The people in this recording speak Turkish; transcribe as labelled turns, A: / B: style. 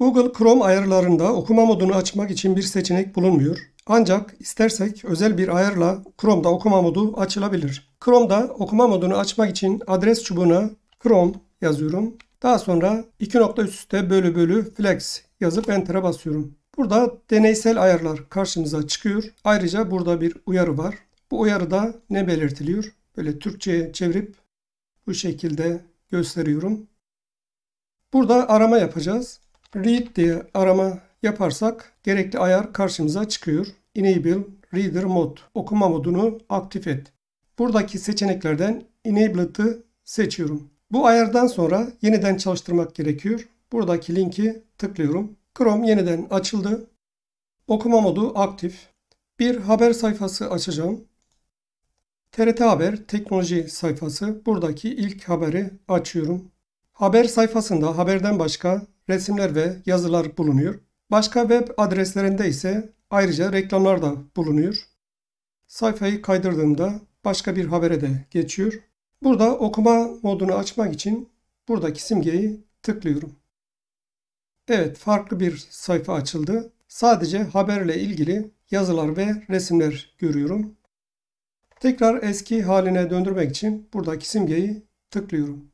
A: Google Chrome ayarlarında okuma modunu açmak için bir seçenek bulunmuyor. Ancak istersek özel bir ayarla Chrome'da okuma modu açılabilir. Chrome'da okuma modunu açmak için adres çubuğuna Chrome yazıyorum. Daha sonra iki nokta üst üste bölü bölü flex yazıp enter'a basıyorum. Burada deneysel ayarlar karşımıza çıkıyor. Ayrıca burada bir uyarı var. Bu uyarıda ne belirtiliyor? Böyle Türkçe'ye çevirip bu şekilde gösteriyorum. Burada arama yapacağız read diye arama yaparsak gerekli ayar karşımıza çıkıyor. Enable Reader Mode okuma modunu aktif et. Buradaki seçeneklerden Enabled'ı seçiyorum. Bu ayardan sonra yeniden çalıştırmak gerekiyor. Buradaki linki tıklıyorum. Chrome yeniden açıldı. Okuma modu aktif. Bir haber sayfası açacağım. TRT Haber teknoloji sayfası. Buradaki ilk haberi açıyorum. Haber sayfasında haberden başka resimler ve yazılar bulunuyor. Başka web adreslerinde ise ayrıca reklamlar da bulunuyor. Sayfayı kaydırdığımda başka bir habere de geçiyor. Burada okuma modunu açmak için buradaki simgeyi tıklıyorum. Evet farklı bir sayfa açıldı. Sadece haberle ilgili yazılar ve resimler görüyorum. Tekrar eski haline döndürmek için buradaki simgeyi tıklıyorum.